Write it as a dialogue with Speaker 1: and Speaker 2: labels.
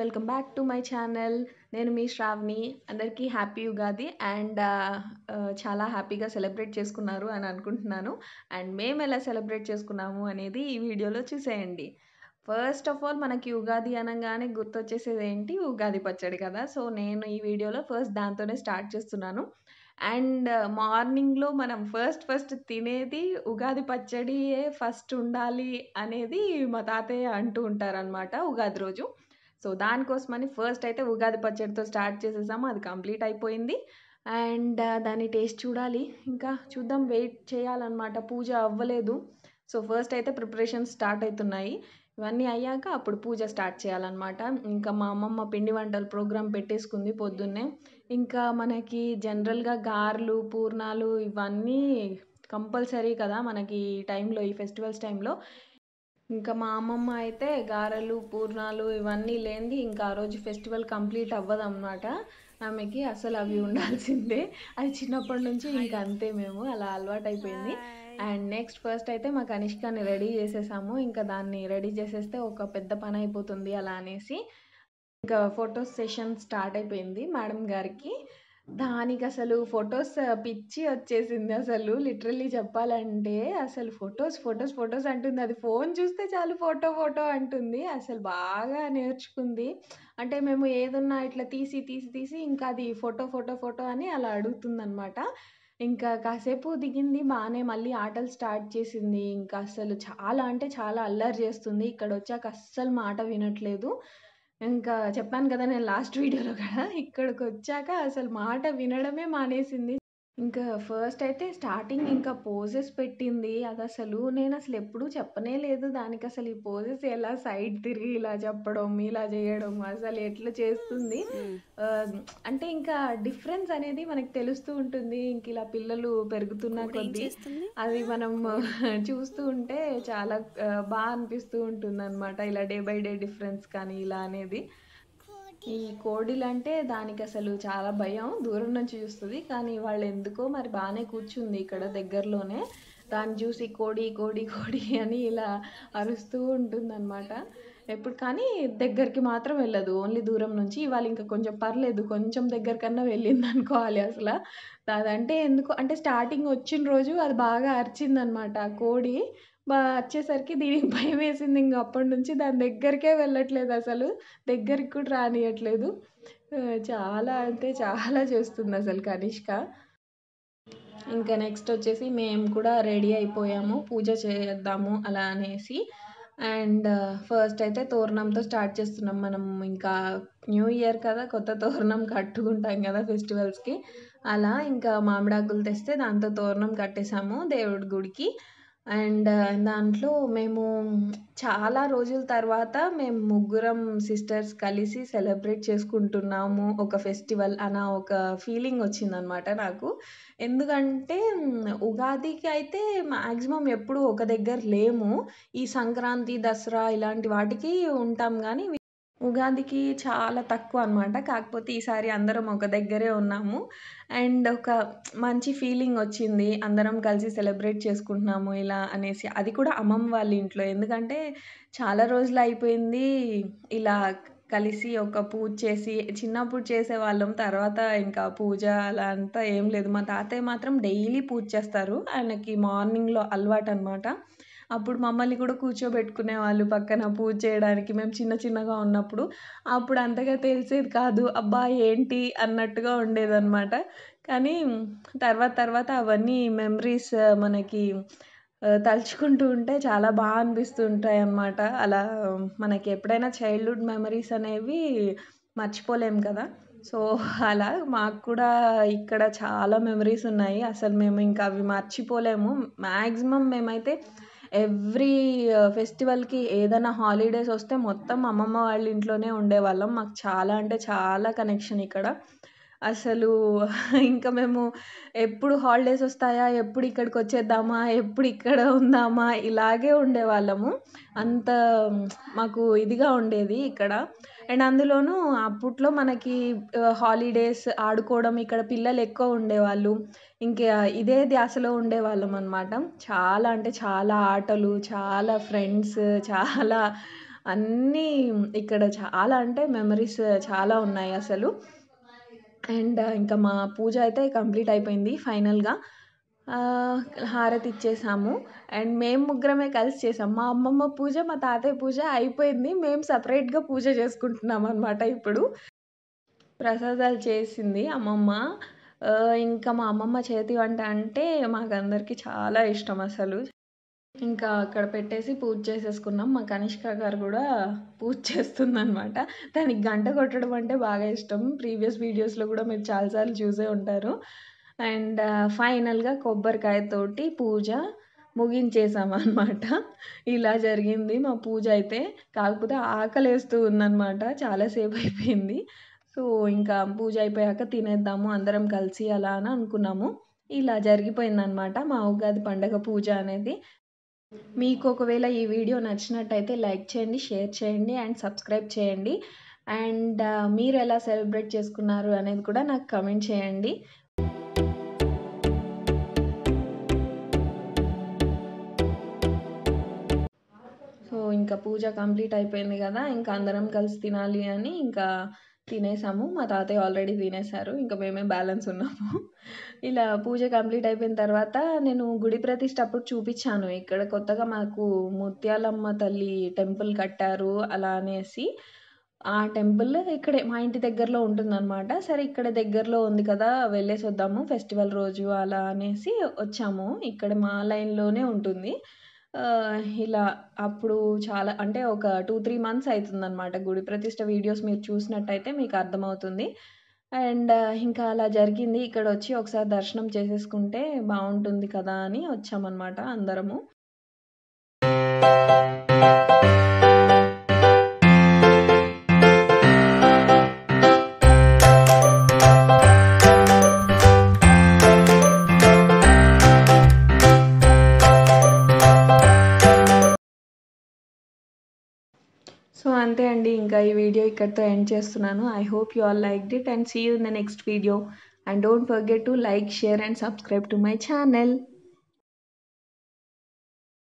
Speaker 1: Welcome back to my channel నేను మీ శ్రావణి అందరికీ happy Ugadi and uh, uh, చాలా హ్యాపీగా సెలబ్రేట్ చేసుకున్నారు అని అనుకుంటున్నాను అండ్ మేము ఎలా సెలబ్రేట్ చేసుకున్నాము అనేది ఈ వీడియోలో చూసేయండి ఫస్ట్ ఆఫ్ ఆల్ మనకి ఉగాది అనగానే గుర్తొచ్చేసేది ఏంటి ఉగాది పచ్చడి కదా సో నేను ఈ వీడియోలో ఫస్ట్ దాంతోనే స్టార్ట్ చేస్తున్నాను అండ్ మార్నింగ్లో uh, మనం ఫస్ట్ ఫస్ట్ తినేది ఉగాది పచ్చడియే ఫస్ట్ ఉండాలి అనేది మా తాతయ్య అంటూ ఉంటారనమాట ఉగాది రోజు సో దానికోసమని ఫస్ట్ అయితే ఉగాది పచ్చడితో స్టార్ట్ చేసేసాము అది కంప్లీట్ అయిపోయింది అండ్ uh, దాని టేస్ట్ చూడాలి ఇంకా చూద్దాం వెయిట్ చేయాలన్నమాట పూజ అవ్వలేదు సో ఫస్ట్ అయితే ప్రిపరేషన్ స్టార్ట్ అవుతున్నాయి ఇవన్నీ అయ్యాక అప్పుడు పూజ స్టార్ట్ చేయాలన్నమాట ఇంకా మా అమ్మమ్మ పిండి వంటల ప్రోగ్రాం పెట్టేసుకుంది పొద్దున్నే ఇంకా మనకి జనరల్గా గారెలు పూర్ణాలు ఇవన్నీ కంపల్సరీ కదా మనకి ఈ టైంలో ఈ ఫెస్టివల్స్ టైంలో ఇంకా మా అమ్మమ్మ అయితే గారెలు పూర్ణాలు ఇవన్నీ లేనిది ఇంకా ఆ రోజు ఫెస్టివల్ కంప్లీట్ అవ్వదు అనమాట ఆమెకి అసలు అవి ఉండాల్సిందే అది చిన్నప్పటి నుంచి ఇంకా అంతే మేము అలా అలవాటు అయిపోయింది అండ్ నెక్స్ట్ ఫస్ట్ అయితే మా కనిష్కాని రెడీ చేసేసాము ఇంకా దాన్ని రెడీ చేసేస్తే ఒక పెద్ద పని అయిపోతుంది అలా అనేసి ఇంకా ఫొటోస్ సెషన్ స్టార్ట్ అయిపోయింది మేడం గారికి దానికి అసలు ఫొటోస్ పిచ్చి వచ్చేసింది అసలు లిటరల్లీ చెప్పాలంటే అసలు ఫొటోస్ ఫోటోస్, ఫోటోస్ అంటుంది. అది ఫోన్ చూస్తే చాలు ఫోటో, ఫోటో అంటుంది. అసలు బాగా నేర్చుకుంది. అంటే మేము ఏదన్నా ఇట్లా తీసి, తీసి, తీసి ఇంకా అది ఫోటో, ఫోటో, ఫోటో అని అలా అడుగుతుందనమాట. ఇంకా కాసేపు దిగింది బాగానే మళ్ళీ ఆటలు స్టార్ట్ చేసింది. ఇంకా అసలు చాలా అంటే చాలా అల్లరి చేస్తుంది. ఇక్కడ వచ్చాక అస్సలు మాట వినట్లేదు. ఇంకా చెప్పాను కదా నేను లాస్ట్ వీడియోలో కూడా ఇక్కడికి వచ్చాక అసలు మాట వినడమే మానేసింది ఇంకా ఫస్ట్ అయితే స్టార్టింగ్ ఇంకా పోజెస్ పెట్టింది. అది అసలు నేను అసలు ఎప్పుడూ చెప్పనే లేదు దానికి అసలు ఈ పోజెస్ ఎలా సైడ్ తిరిగి ఇలా చెప్పడం, ఇలా చేయడం అసలు ఎట్లా చేస్తుంది. అంటే ఇంకా డిఫరెన్స్ అనేది మనకు తెలుస్తూ ఉంటుంది. ఇంక ఇలా పిల్లలు పెరుగుతున్న కొద్దీ అది మనం చూస్తూ ఉంటే చాలా బాగా అనిపిస్తూ ఉంటుంది అనమాట ఇలా డే బై డే డిఫరెన్స్ కానీ ఇలా అనేది. ఈ కోడిలు అంటే దానికి అసలు చాలా భయం దూరం నుంచి చూస్తుంది కానీ వాళ్ళు ఎందుకో మరి బాగానే కూర్చుంది ఇక్కడ దగ్గరలోనే దాన్ని చూసి కోడి కోడి కోడి అని ఇలా అరుస్తూ ఉంటుంది అనమాట ఎప్పుడు కానీ దగ్గరికి మాత్రం వెళ్ళదు ఓన్లీ దూరం నుంచి ఇవాళ ఇంకా కొంచెం పర్లేదు కొంచెం దగ్గర కన్నా వెళ్ళింది అనుకోవాలి అసలు అదంటే ఎందుకు అంటే స్టార్టింగ్ వచ్చిన రోజు అది బాగా అరిచిందనమాట కోడి వచ్చేసరికి దీనికి భయం వేసింది ఇంక అప్పటి నుంచి దాని దగ్గరికే వెళ్ళట్లేదు అసలు దగ్గరికి కూడా రానియట్లేదు చాలా అంటే చాలా చేస్తుంది అసలు కనిష్క ఇంకా నెక్స్ట్ వచ్చేసి మేము కూడా రెడీ అయిపోయాము పూజ చేద్దాము అలా అనేసి అండ్ ఫస్ట్ అయితే తోరణంతో స్టార్ట్ చేస్తున్నాం మనం ఇంకా న్యూ ఇయర్ కదా కొత్త తోరణం కట్టుకుంటాం కదా ఫెస్టివల్స్కి అలా ఇంకా మామిడాకులు తెస్తే దాంతో తోరణం కట్టేసాము దేవుడి గుడికి అండ్ దాంట్లో మేము చాలా రోజుల తర్వాత మేము ముగ్గురం సిస్టర్స్ కలిసి సెలబ్రేట్ చేసుకుంటున్నాము ఒక ఫెస్టివల్ అన్న ఒక ఫీలింగ్ వచ్చిందనమాట నాకు ఎందుకంటే ఉగాదికి అయితే మ్యాక్సిమం ఎప్పుడూ ఒక దగ్గర లేము ఈ సంక్రాంతి దసరా ఇలాంటి వాటికి ఉంటాం కానీ ఉగాదికి చాలా తక్కువ అనమాట కాకపోతే ఈసారి అందరం ఒక దగ్గరే ఉన్నాము అండ్ ఒక మంచి ఫీలింగ్ వచ్చింది అందరం కలిసి సెలబ్రేట్ చేసుకుంటున్నాము ఇలా అనేసి అది కూడా అమ్మమ్మ వాళ్ళ ఇంట్లో ఎందుకంటే చాలా రోజులు అయిపోయింది ఇలా కలిసి ఒక పూజ చేసి చిన్నప్పుడు చేసేవాళ్ళం తర్వాత ఇంకా పూజ అలా అంతా ఏం లేదు మా తాతయ్య మాత్రం డైలీ పూజ చేస్తారు ఆయనకి మార్నింగ్లో అలవాటు అనమాట అప్పుడు మమ్మల్ని కూడా కూర్చోబెట్టుకునే వాళ్ళు పక్కన పూజ చేయడానికి మేము చిన్న చిన్నగా ఉన్నప్పుడు అప్పుడు అంతగా తెలిసేది కాదు అబ్బా ఏంటి అన్నట్టుగా ఉండేదన్నమాట కానీ తర్వాత తర్వాత అవన్నీ మెమరీస్ మనకి తలుచుకుంటూ ఉంటే చాలా బాగా అనిపిస్తూ ఉంటాయి అన్నమాట అలా మనకి ఎప్పుడైనా చైల్డ్హుడ్ మెమరీస్ అనేవి మర్చిపోలేం కదా సో అలా మాకు కూడా ఇక్కడ చాలా మెమరీస్ ఉన్నాయి అసలు మేము ఇంకా అవి మర్చిపోలేము మ్యాక్సిమం మేమైతే ఎవ్రీ ఫెస్టివల్కి ఏదైనా హాలిడేస్ వస్తే మొత్తం అమ్మమ్మ వాళ్ళ ఇంట్లోనే ఉండేవాళ్ళం మాకు చాలా అంటే చాలా కనెక్షన్ ఇక్కడ అసలు ఇంకా మేము ఎప్పుడు హాలిడేస్ వస్తాయా ఎప్పుడు ఇక్కడికి వచ్చేద్దామా ఎప్పుడు ఇక్కడ ఉందామా ఇలాగే ఉండేవాళ్ళము అంత మాకు ఇదిగా ఉండేది ఇక్కడ అండ్ అందులోనూ అప్పట్లో మనకి హాలిడేస్ ఆడుకోవడం ఇక్కడ పిల్లలు ఎక్కువ ఉండేవాళ్ళు ఇంకా ఇదే ధ్యాసలో ఉండేవాళ్ళం అనమాట చాలా అంటే చాలా ఆటలు చాలా ఫ్రెండ్స్ చాలా అన్నీ ఇక్కడ చాలా అంటే మెమరీస్ చాలా ఉన్నాయి అసలు అండ్ ఇంకా మా పూజ అయితే కంప్లీట్ అయిపోయింది ఫైనల్గా హారతి ఇచ్చేసాము అండ్ మేము ముగ్గురమే కలిసి చేసాం మా అమ్మమ్మ పూజ మా తాతయ్య పూజ అయిపోయింది మేము సపరేట్గా పూజ చేసుకుంటున్నాం అనమాట ఇప్పుడు ప్రసాదాలు చేసింది అమ్మమ్మ ఇంకా మా అమ్మమ్మ చేతి వంట అంటే అందరికీ చాలా ఇష్టం అసలు ఇంకా అక్కడ పెట్టేసి పూజ చేసేసుకున్నాం మా కనిష్క గారు కూడా పూజ చేస్తుందనమాట దానికి గంట కొట్టడం అంటే బాగా ఇష్టం ప్రీవియస్ వీడియోస్లో కూడా మీరు చాలాసార్లు చూసే ఉంటారు అండ్ ఫైనల్గా కొబ్బరికాయతోటి పూజ ముగించేసామన్నమాట ఇలా జరిగింది మా పూజ అయితే కాకపోతే ఆకలేస్తూ ఉందన్నమాట చాలాసేపు అయిపోయింది సో ఇంకా పూజ అయిపోయాక తినేద్దాము అందరం కలిసి అలా అని అనుకున్నాము ఇలా జరిగిపోయిందనమాట మా ఉగాది పండగ పూజ అనేది మీకు ఒకవేళ ఈ వీడియో నచ్చినట్టయితే లైక్ చేయండి షేర్ చేయండి అండ్ సబ్స్క్రైబ్ చేయండి అండ్ మీరు ఎలా సెలబ్రేట్ చేసుకున్నారు అనేది కూడా నాకు కమెంట్ చేయండి సో ఇంకా పూజ కంప్లీట్ అయిపోయింది కదా ఇంకా అందరం కలిసి తినాలి అని ఇంకా తినేసాము మా తాతయ్య ఆల్రెడీ తినేశారు ఇంకా మేమే బ్యాలెన్స్ ఉన్నాము ఇలా పూజ కంప్లీట్ అయిపోయిన తర్వాత నేను గుడి ప్రతిష్ట అప్పుడు చూపించాను ఇక్కడ కొత్తగా మాకు ముత్యాలమ్మ తల్లి టెంపుల్ కట్టారు అలా అనేసి ఆ టెంపుల్ ఇక్కడే మా ఇంటి దగ్గరలో ఉంటుందన్నమాట సరే ఇక్కడ దగ్గరలో ఉంది కదా వెళ్ళేసి వద్దాము ఫెస్టివల్ రోజు అలా అనేసి వచ్చాము ఇక్కడ మా లైన్లోనే ఉంటుంది ఇలా అప్పుడు చాలా అంటే ఒక టూ త్రీ మంత్స్ అవుతుందన్నమాట గుడి ప్రతిష్ట వీడియోస్ మీరు చూసినట్టయితే మీకు అర్థమవుతుంది అండ్ ఇంకా అలా జరిగింది. ఇక్కడ వచ్చి ఒకసారి దర్శనం చేసేసుకుంటే బాగుంటుంది కదా! అని వచ్చామన్నమాట అందరము. సో అంతే అండి ఇంకా ఈ వీడియో ఇక్కడితో ఎండ్ చేస్తున్నాను I hope you all liked it and see you in the next video and don't forget to like share and subscribe to my channel